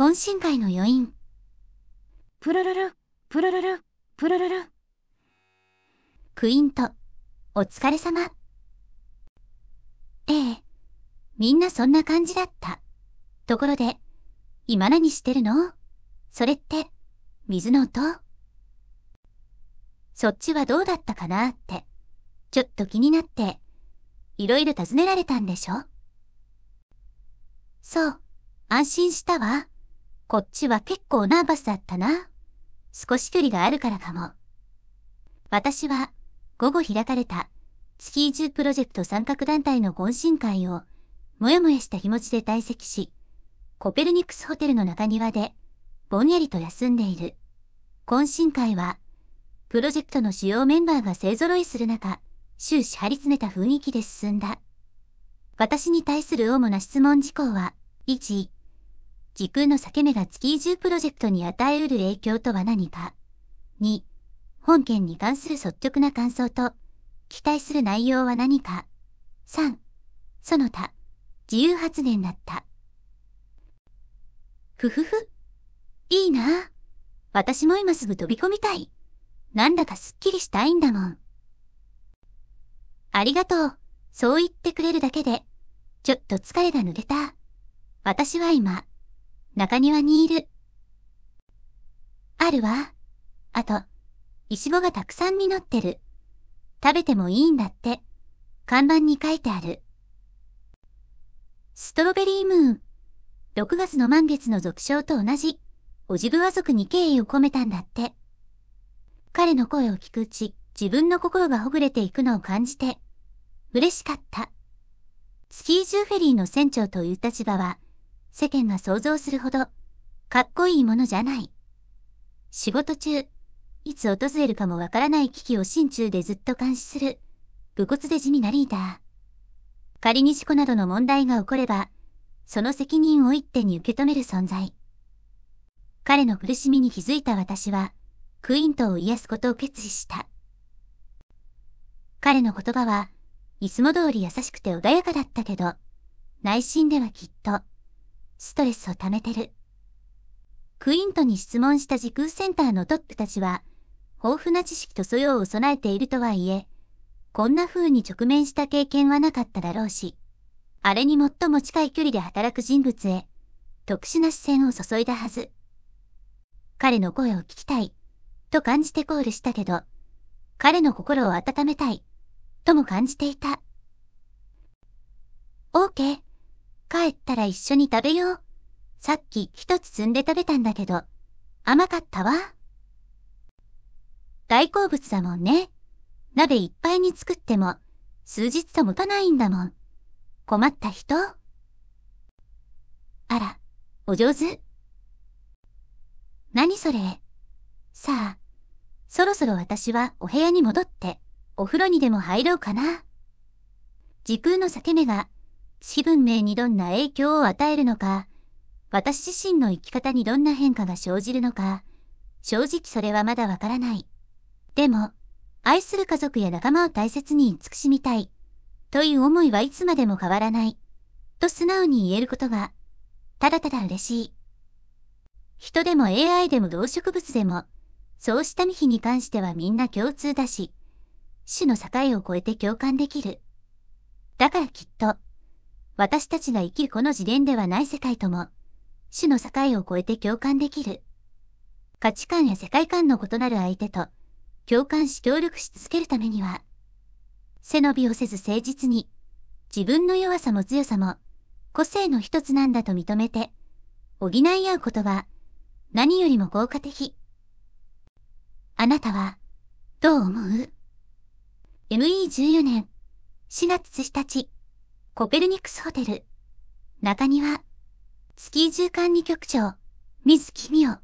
懇親会の余韻。プロルル、プロルル、プロルル。クイント、お疲れ様。ええ、みんなそんな感じだった。ところで、今何してるのそれって、水の音そっちはどうだったかなって、ちょっと気になって、いろいろ尋ねられたんでしょそう、安心したわ。こっちは結構ナーバスだったな。少し距離があるからかも。私は、午後開かれた、月移0プロジェクト三角団体の懇親会を、もやもやした日持ちで退席し、コペルニクスホテルの中庭で、ぼんやりと休んでいる。懇親会は、プロジェクトの主要メンバーが勢揃いする中、終始張り詰めた雰囲気で進んだ。私に対する主な質問事項は、1、時空の裂け目が月移住プロジェクトに与えうる影響とは何か。2、本件に関する率直な感想と、期待する内容は何か。3、その他、自由発言だった。ふふふ。いいな私も今すぐ飛び込みたい。なんだかすっきりしたいんだもん。ありがとう。そう言ってくれるだけで、ちょっと疲れがぬれた。私は今、中庭にいる。あるわ。あと、石チがたくさん実ってる。食べてもいいんだって。看板に書いてある。ストロベリームーン。6月の満月の俗称と同じ、おジグワ族に敬意を込めたんだって。彼の声を聞くうち、自分の心がほぐれていくのを感じて、嬉しかった。スキージューフェリーの船長という立場は、世間が想像するほど、かっこいいものじゃない。仕事中、いつ訪れるかもわからない危機を心中でずっと監視する、武骨で地味なリーダー。仮に事故などの問題が起これば、その責任を一手に受け止める存在。彼の苦しみに気づいた私は、クイントを癒すことを決意した。彼の言葉は、いつも通り優しくて穏やかだったけど、内心ではきっと、ストレスを溜めてる。クイントに質問した時空センターのトップたちは、豊富な知識と素養を備えているとはいえ、こんな風に直面した経験はなかっただろうし、あれに最も近い距離で働く人物へ、特殊な視線を注いだはず。彼の声を聞きたい、と感じてコールしたけど、彼の心を温めたい、とも感じていた。OK。帰ったら一緒に食べよう。さっき一つ積んで食べたんだけど、甘かったわ。大好物だもんね。鍋いっぱいに作っても、数日と持たないんだもん。困った人あら、お上手。何それ。さあ、そろそろ私はお部屋に戻って、お風呂にでも入ろうかな。時空の裂け目が私文明にどんな影響を与えるのか、私自身の生き方にどんな変化が生じるのか、正直それはまだわからない。でも、愛する家族や仲間を大切に慈しみたい、という思いはいつまでも変わらない、と素直に言えることが、ただただ嬉しい。人でも AI でも動植物でも、そうした未肥に関してはみんな共通だし、種の境を越えて共感できる。だからきっと、私たちが生きるこの次元ではない世界とも、種の境を超えて共感できる。価値観や世界観の異なる相手と、共感し協力し続けるためには、背伸びをせず誠実に、自分の弱さも強さも、個性の一つなんだと認めて、補い合うことは、何よりも効果的。あなたは、どう思う ?ME14 年4月1日。コペルニクスホテル、中庭、月中管理局長、水木美代。